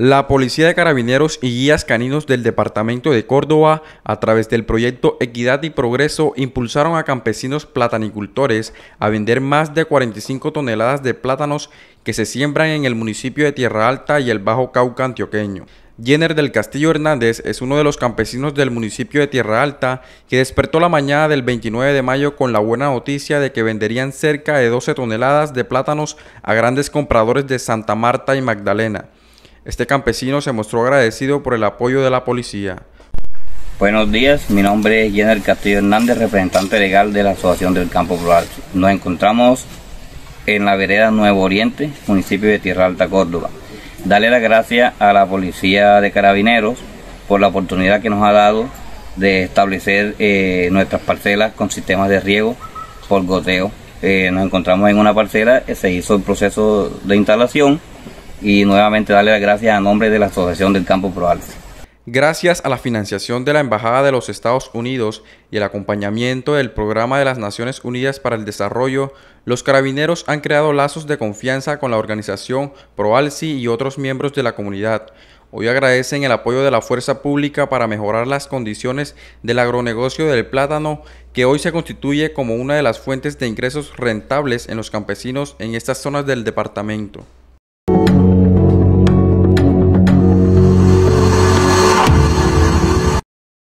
La Policía de Carabineros y guías caninos del Departamento de Córdoba, a través del proyecto Equidad y Progreso, impulsaron a campesinos platanicultores a vender más de 45 toneladas de plátanos que se siembran en el municipio de Tierra Alta y el Bajo Cauca antioqueño. Jenner del Castillo Hernández es uno de los campesinos del municipio de Tierra Alta que despertó la mañana del 29 de mayo con la buena noticia de que venderían cerca de 12 toneladas de plátanos a grandes compradores de Santa Marta y Magdalena. Este campesino se mostró agradecido por el apoyo de la policía. Buenos días, mi nombre es Jenner Castillo Hernández, representante legal de la Asociación del Campo Rural. Nos encontramos en la vereda Nuevo Oriente, municipio de Tierra Alta, Córdoba. Dale las gracias a la Policía de Carabineros por la oportunidad que nos ha dado de establecer eh, nuestras parcelas con sistemas de riego por goteo. Eh, nos encontramos en una parcela, eh, se hizo el proceso de instalación y nuevamente darle las gracias a nombre de la Asociación del Campo Proalce. Gracias a la financiación de la Embajada de los Estados Unidos y el acompañamiento del Programa de las Naciones Unidas para el Desarrollo, los carabineros han creado lazos de confianza con la organización ProAlsi y otros miembros de la comunidad. Hoy agradecen el apoyo de la fuerza pública para mejorar las condiciones del agronegocio del plátano, que hoy se constituye como una de las fuentes de ingresos rentables en los campesinos en estas zonas del departamento.